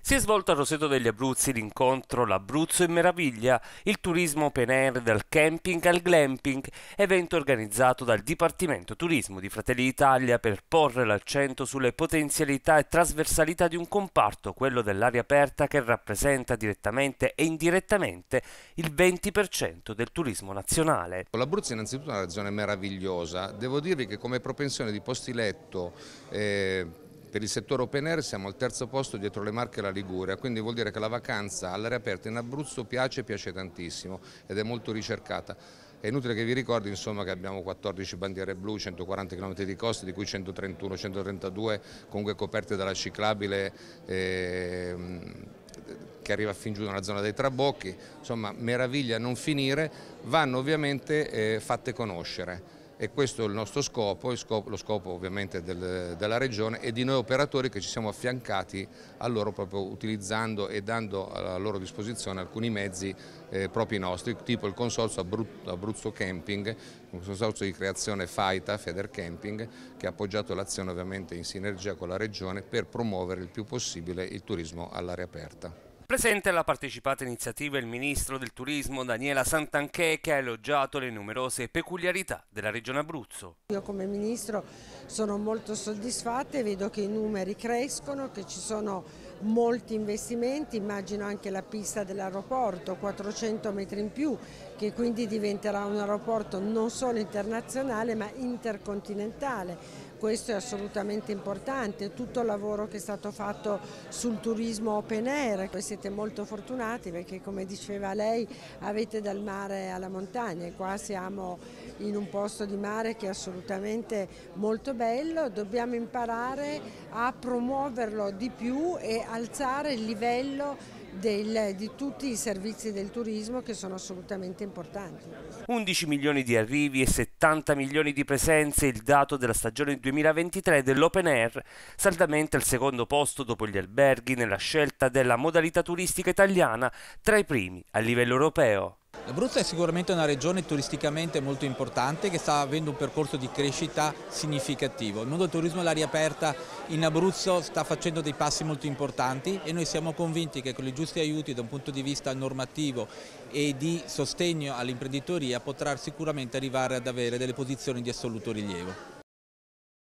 Si è svolto a Roseto degli Abruzzi l'incontro L'Abruzzo in meraviglia, il turismo open air dal camping al glamping, evento organizzato dal Dipartimento Turismo di Fratelli Italia per porre l'accento sulle potenzialità e trasversalità di un comparto, quello dell'aria aperta che rappresenta direttamente e indirettamente il 20% del turismo nazionale. L'Abruzzo è innanzitutto una regione meravigliosa, devo dirvi che come propensione di posti letto eh per il settore open air siamo al terzo posto dietro le Marche e la Liguria, quindi vuol dire che la vacanza all'aria aperta in Abruzzo piace, piace tantissimo ed è molto ricercata. È inutile che vi ricordi insomma, che abbiamo 14 bandiere blu, 140 km di costa, di cui 131, 132 comunque coperte dalla ciclabile eh, che arriva fin giù nella zona dei Trabocchi, insomma meraviglia a non finire, vanno ovviamente eh, fatte conoscere e questo è il nostro scopo, lo scopo ovviamente della Regione e di noi operatori che ci siamo affiancati a loro proprio utilizzando e dando a loro disposizione alcuni mezzi eh, propri nostri, tipo il consorzio Abruzzo Camping, un consorzio di creazione FAITA, Feder Camping, che ha appoggiato l'azione ovviamente in sinergia con la Regione per promuovere il più possibile il turismo all'aria aperta. Presente alla partecipata iniziativa il ministro del turismo Daniela Santanchè che ha elogiato le numerose peculiarità della regione Abruzzo. Io come ministro sono molto soddisfatta e vedo che i numeri crescono, che ci sono molti investimenti, immagino anche la pista dell'aeroporto, 400 metri in più, che quindi diventerà un aeroporto non solo internazionale ma intercontinentale. Questo è assolutamente importante, tutto il lavoro che è stato fatto sul turismo open air, siete molto fortunati perché come diceva lei avete dal mare alla montagna e qua siamo in un posto di mare che è assolutamente molto bello, dobbiamo imparare a promuoverlo di più e alzare il livello del, di tutti i servizi del turismo che sono assolutamente importanti. 11 milioni di arrivi e 70 milioni di presenze, il dato della stagione 2023 dell'Open Air, saldamente al secondo posto dopo gli alberghi nella scelta della modalità turistica italiana, tra i primi a livello europeo. L'Abruzzo è sicuramente una regione turisticamente molto importante che sta avendo un percorso di crescita significativo. Il mondo del turismo all'aria aperta in Abruzzo sta facendo dei passi molto importanti e noi siamo convinti che con i giusti aiuti da un punto di vista normativo e di sostegno all'imprenditoria potrà sicuramente arrivare ad avere delle posizioni di assoluto rilievo.